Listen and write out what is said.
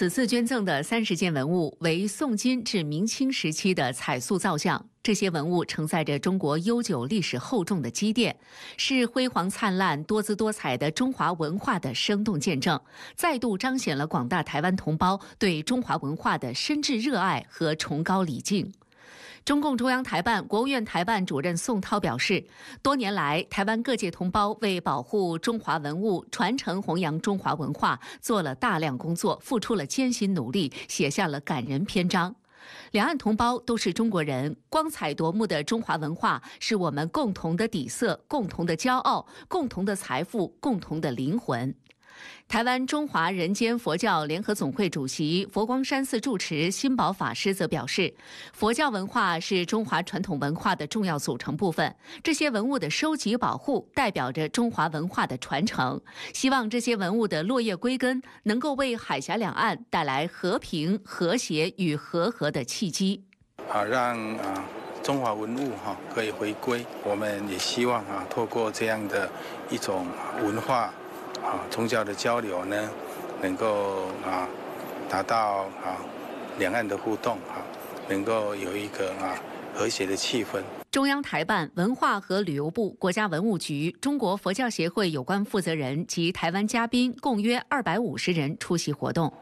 此次捐赠的三十件文物为宋金至明清时期的彩塑造像，这些文物承载着中国悠久历史厚重的积淀，是辉煌灿烂、多姿多彩的中华文化的生动见证，再度彰显了广大台湾同胞对中华文化的深挚热爱和崇高礼敬。中共中央台办、国务院台办主任宋涛表示，多年来，台湾各界同胞为保护中华文物、传承弘扬中华文化，做了大量工作，付出了艰辛努力，写下了感人篇章。两岸同胞都是中国人，光彩夺目的中华文化是我们共同的底色、共同的骄傲、共同的财富、共同的灵魂。台湾中华人间佛教联合总会主席佛光山寺住持新宝法师则表示：“佛教文化是中华传统文化的重要组成部分，这些文物的收集保护代表着中华文化的传承。希望这些文物的落叶归根，能够为海峡两岸带来和平、和谐与和合的契机。啊，让啊中华文物哈可以回归，我们也希望啊，透过这样的一种文化。”啊，宗教的交流呢，能够啊，达到啊两岸的互动啊，能够有一个啊和谐的气氛。中央台办、文化和旅游部、国家文物局、中国佛教协会有关负责人及台湾嘉宾共约二百五十人出席活动。